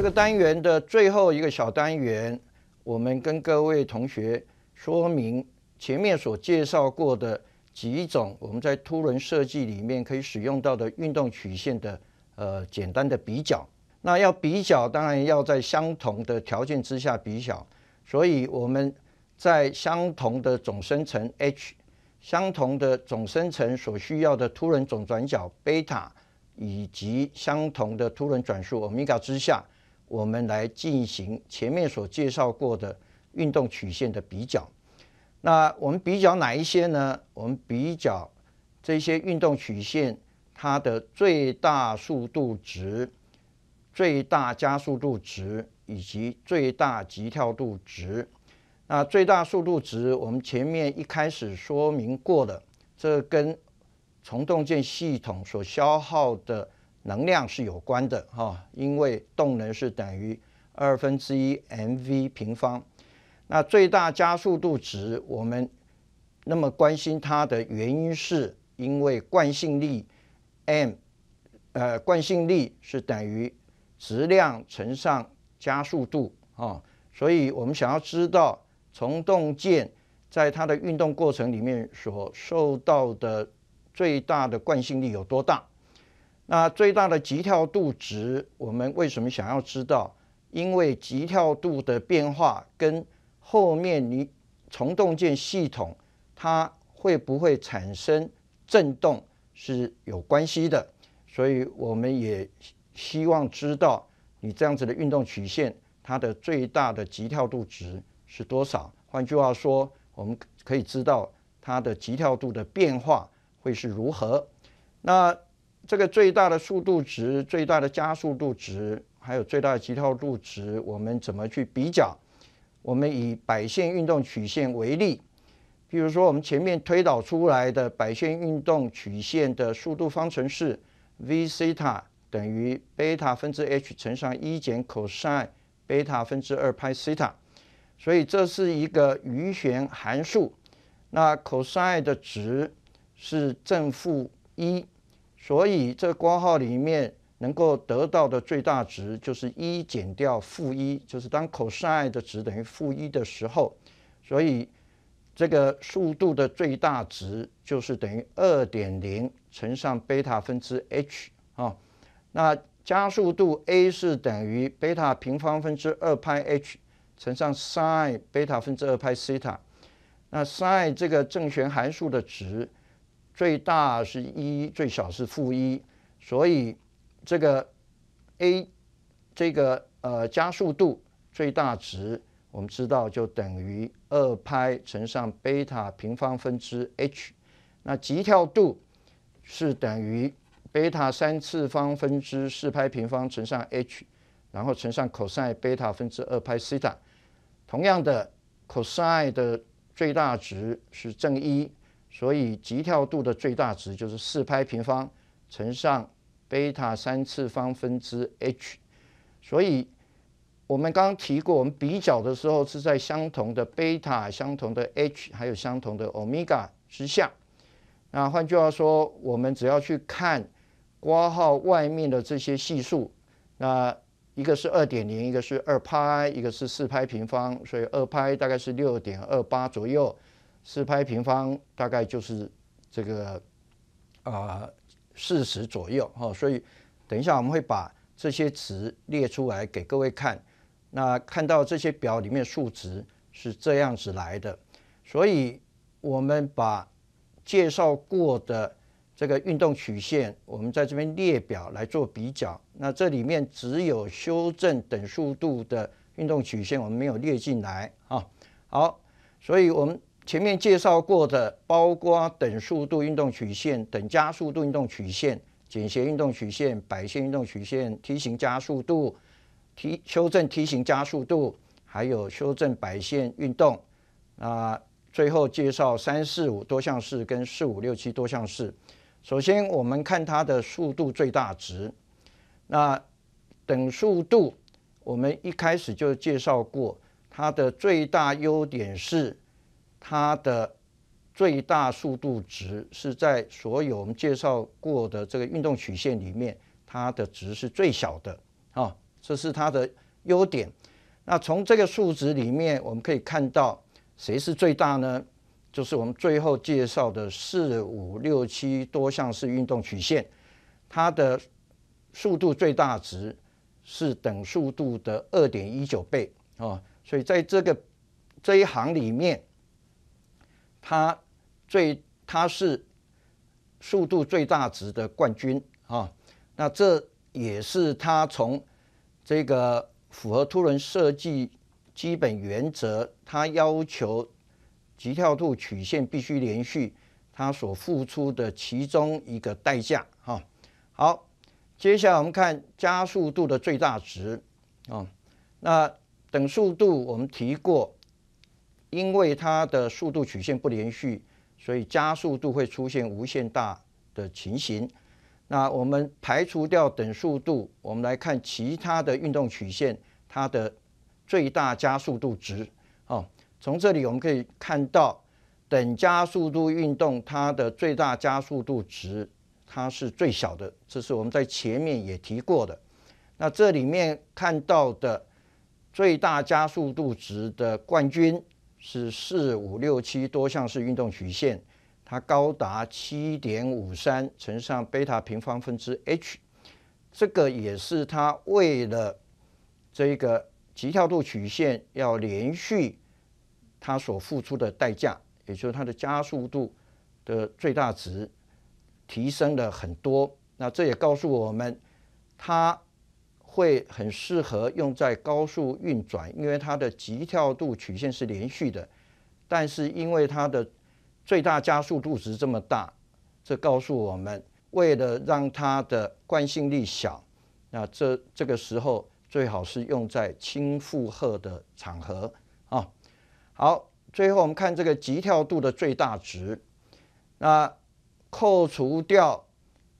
这个单元的最后一个小单元，我们跟各位同学说明前面所介绍过的几种我们在凸轮设计里面可以使用到的运动曲线的呃简单的比较。那要比较，当然要在相同的条件之下比较，所以我们在相同的总生成 h、相同的总生成所需要的凸轮总转角贝塔以及相同的凸轮转速欧米伽之下。我们来进行前面所介绍过的运动曲线的比较。那我们比较哪一些呢？我们比较这些运动曲线它的最大速度值、最大加速度值以及最大急跳度值。那最大速度值，我们前面一开始说明过了，这跟虫动件系统所消耗的。能量是有关的哈，因为动能是等于二分之一 m v 平方。那最大加速度值，我们那么关心它的原因，是因为惯性力 m，呃，惯性力是等于质量乘上加速度啊。所以我们想要知道从动件在它的运动过程里面所受到的最大的惯性力有多大。那最大的极跳度值，我们为什么想要知道？因为极跳度的变化跟后面你虫动件系统它会不会产生振动是有关系的，所以我们也希望知道你这样子的运动曲线它的最大的极跳度值是多少。换句话说，我们可以知道它的极跳度的变化会是如何。那。这个最大的速度值、最大的加速度值，还有最大的极跳度值，我们怎么去比较？我们以摆线运动曲线为例，比如说我们前面推导出来的摆线运动曲线的速度方程式 v 西塔等于贝塔分之 h 乘上一减 cosine 贝塔分之二派西塔，所以这是一个余弦函数。那 cosine 的值是正负一。所以这个号里面能够得到的最大值就是一减掉负一，就是当 cosine 的值等于负一的时候，所以这个速度的最大值就是等于二点零乘上贝塔分之 h 啊。那加速度 a 是等于贝塔平方分之二派 h 乘上 sin 贝塔分之二派西塔。那 sin 这个正弦函数的值。最大是一，最小是负一，所以这个 a 这个呃加速度最大值，我们知道就等于二派乘上贝塔平方分之 h。那极跳度是等于贝塔三次方分之四派平方乘上 h，然后乘上 cosine 贝塔分之二派西塔。同样的，cosine 的最大值是正一。所以极跳度的最大值就是四拍平方乘上贝塔三次方分之 h。所以我们刚刚提过，我们比较的时候是在相同的贝塔、相同的 h 还有相同的欧米伽之下。那换句话说，我们只要去看括号外面的这些系数。那一个是二点零，一个是二拍，一个是四拍平方，所以二拍大概是六点二八左右。四拍平方大概就是这个啊四十左右哈，所以等一下我们会把这些词列出来给各位看。那看到这些表里面数值是这样子来的，所以我们把介绍过的这个运动曲线，我们在这边列表来做比较。那这里面只有修正等速度的运动曲线，我们没有列进来啊。好，所以我们。前面介绍过的，包括等速度运动曲线、等加速度运动曲线、简谐运动曲线、摆线运动曲线、梯形加速度、梯修正梯形加速度，还有修正摆线运动。那最后介绍三四五多项式跟四五六七多项式。首先，我们看它的速度最大值。那等速度，我们一开始就介绍过，它的最大优点是。它的最大速度值是在所有我们介绍过的这个运动曲线里面，它的值是最小的。啊，这是它的优点。那从这个数值里面，我们可以看到谁是最大呢？就是我们最后介绍的四五六七多项式运动曲线，它的速度最大值是等速度的二点一九倍。啊，所以在这个这一行里面。它最，它是速度最大值的冠军啊。那这也是它从这个符合凸轮设计基本原则，它要求急跳度曲线必须连续，它所付出的其中一个代价啊。好，接下来我们看加速度的最大值啊。那等速度我们提过。因为它的速度曲线不连续，所以加速度会出现无限大的情形。那我们排除掉等速度，我们来看其他的运动曲线，它的最大加速度值。哦，从这里我们可以看到，等加速度运动它的最大加速度值，它是最小的。这是我们在前面也提过的。那这里面看到的最大加速度值的冠军。是四五六七多项式运动曲线，它高达七点五三乘上贝塔平方分之 h，这个也是它为了这个极跳度曲线要连续，它所付出的代价，也就是它的加速度的最大值提升了很多。那这也告诉我们，它。会很适合用在高速运转，因为它的急跳度曲线是连续的。但是因为它的最大加速度值这么大，这告诉我们，为了让它的惯性力小，那这这个时候最好是用在轻负荷的场合啊。好，最后我们看这个急跳度的最大值，那扣除掉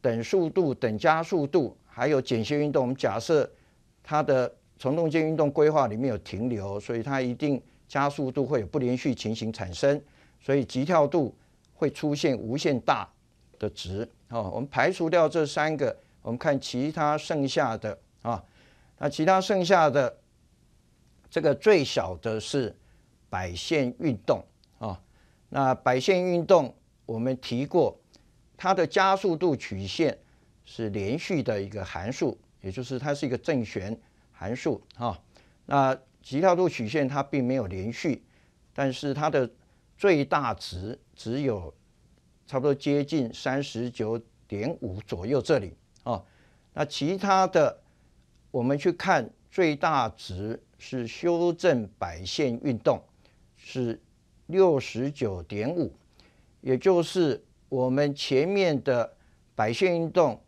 等速度、等加速度。还有简谐运动，我们假设它的从动件运动规划里面有停留，所以它一定加速度会有不连续情形产生，所以急跳度会出现无限大的值。好，我们排除掉这三个，我们看其他剩下的啊，那其他剩下的这个最小的是摆线运动啊。那摆线运动我们提过，它的加速度曲线。是连续的一个函数，也就是它是一个正弦函数哦。那极跳度曲线它并没有连续，但是它的最大值只有差不多接近三十九点五左右这里啊。那其他的我们去看最大值是修正摆线运动是六十九点五，也就是我们前面的摆线运动。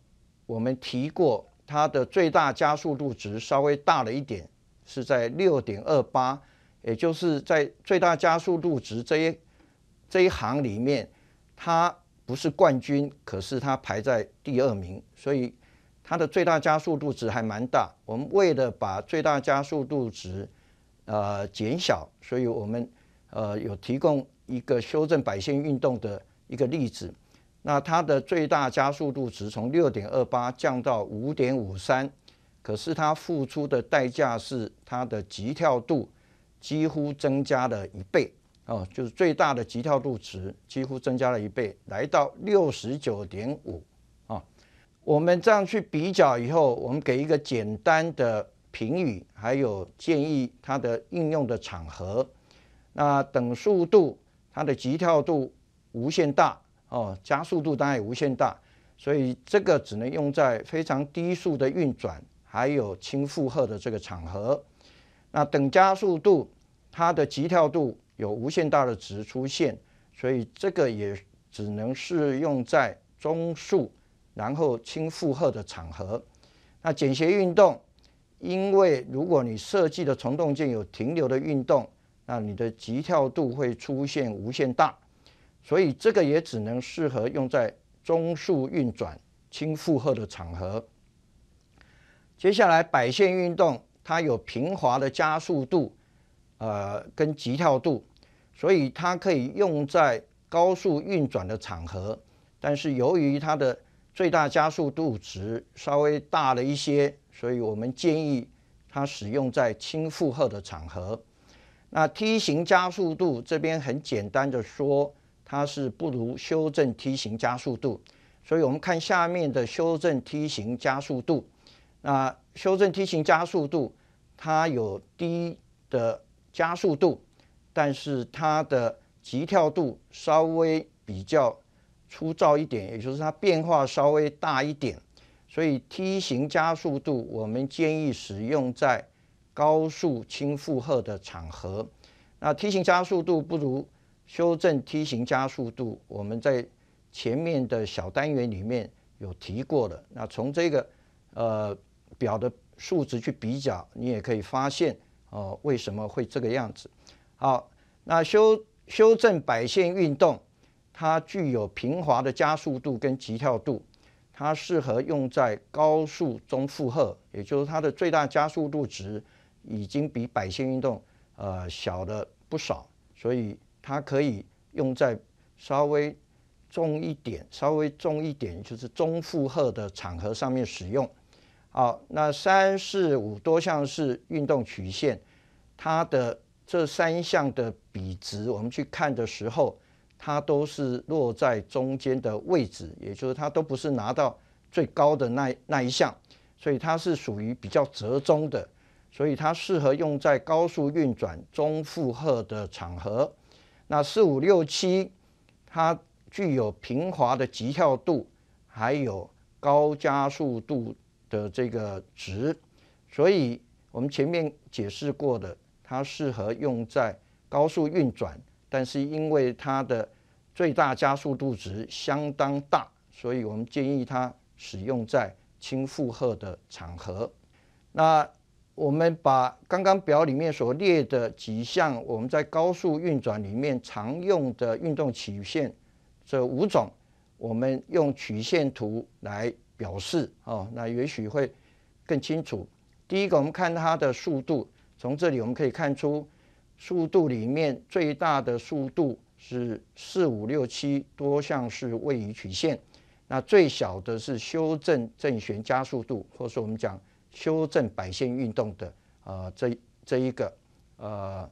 我们提过它的最大加速度值稍微大了一点，是在六点二八，也就是在最大加速度值这一这一行里面，它不是冠军，可是它排在第二名，所以它的最大加速度值还蛮大。我们为了把最大加速度值呃减小，所以我们呃有提供一个修正摆线运动的一个例子。那它的最大加速度值从六点二八降到五点五三，可是它付出的代价是它的极跳度几乎增加了一倍哦，就是最大的极跳度值几乎增加了一倍，来到六十九点五啊。我们这样去比较以后，我们给一个简单的评语，还有建议它的应用的场合。那等速度它的极跳度无限大。哦，加速度当然也无限大，所以这个只能用在非常低速的运转，还有轻负荷的这个场合。那等加速度它的急跳度有无限大的值出现，所以这个也只能适用在中速，然后轻负荷的场合。那简谐运动，因为如果你设计的虫动件有停留的运动，那你的急跳度会出现无限大。所以这个也只能适合用在中速运转、轻负荷的场合。接下来摆线运动，它有平滑的加速度，呃，跟急跳度，所以它可以用在高速运转的场合。但是由于它的最大加速度值稍微大了一些，所以我们建议它使用在轻负荷的场合。那梯形加速度这边很简单的说。它是不如修正梯形加速度，所以我们看下面的修正梯形加速度。那修正梯形加速度，它有低的加速度，但是它的急跳度稍微比较粗糙一点，也就是它变化稍微大一点。所以梯形加速度我们建议使用在高速轻负荷的场合。那梯形加速度不如。修正梯形加速度，我们在前面的小单元里面有提过的。那从这个呃表的数值去比较，你也可以发现哦，为什么会这个样子？好，那修修正摆线运动，它具有平滑的加速度跟急跳度，它适合用在高速中负荷，也就是它的最大加速度值已经比摆线运动呃小了不少，所以。它可以用在稍微重一点、稍微重一点就是中负荷的场合上面使用。好，那三四五多项式运动曲线，它的这三项的比值，我们去看的时候，它都是落在中间的位置，也就是它都不是拿到最高的那那一项，所以它是属于比较折中的，所以它适合用在高速运转、中负荷的场合。那四五六七，它具有平滑的急跳度，还有高加速度的这个值，所以我们前面解释过的，它适合用在高速运转，但是因为它的最大加速度值相当大，所以我们建议它使用在轻负荷的场合。那我们把刚刚表里面所列的几项，我们在高速运转里面常用的运动曲线，这五种，我们用曲线图来表示，哦，那也许会更清楚。第一个，我们看它的速度，从这里我们可以看出，速度里面最大的速度是四五六七多项式位移曲线，那最小的是修正正弦加速度，或是我们讲。修正摆线运动的啊，这这一个呃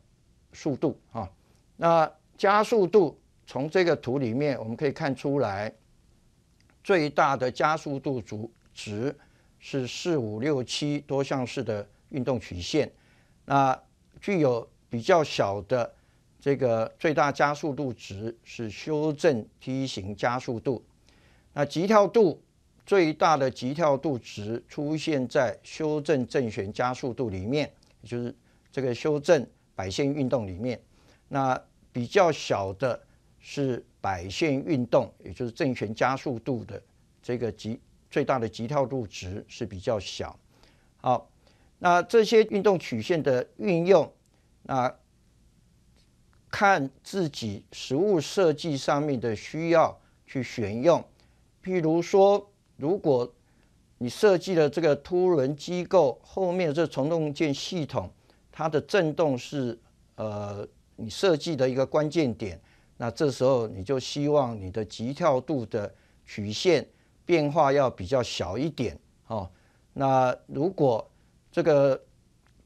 速度啊，那加速度从这个图里面我们可以看出来，最大的加速度值是四五六七多项式的运动曲线，那具有比较小的这个最大加速度值是修正梯形加速度，那急跳度。最大的极跳度值出现在修正正弦加速度里面，也就是这个修正摆线运动里面。那比较小的是摆线运动，也就是正弦加速度的这个极最大的极跳度值是比较小。好，那这些运动曲线的运用，那看自己实物设计上面的需要去选用，譬如说。如果你设计了这个凸轮机构后面这从动件系统，它的振动是呃你设计的一个关键点，那这时候你就希望你的急跳度的曲线变化要比较小一点。哦。那如果这个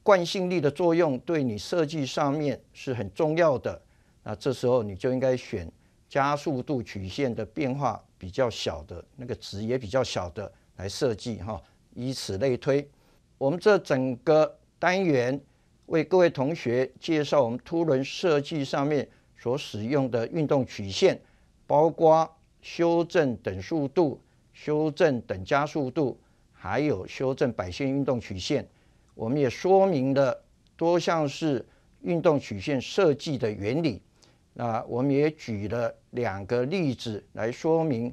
惯性力的作用对你设计上面是很重要的，那这时候你就应该选加速度曲线的变化。比较小的那个值也比较小的来设计哈，以此类推。我们这整个单元为各位同学介绍我们凸轮设计上面所使用的运动曲线，包括修正等速度、修正等加速度，还有修正摆线运动曲线。我们也说明了多项式运动曲线设计的原理。那我们也举了。两个例子来说明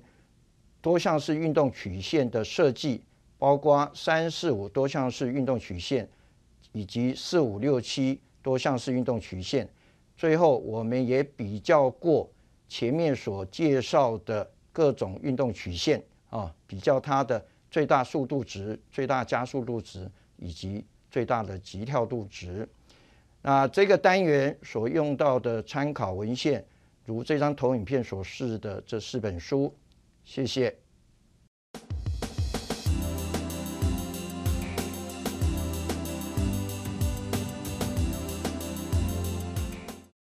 多项式运动曲线的设计，包括三四五多项式运动曲线以及四五六七多项式运动曲线。最后，我们也比较过前面所介绍的各种运动曲线啊，比较它的最大速度值、最大加速度值以及最大的急跳度值。那这个单元所用到的参考文献。如这张投影片所示的这四本书，谢谢。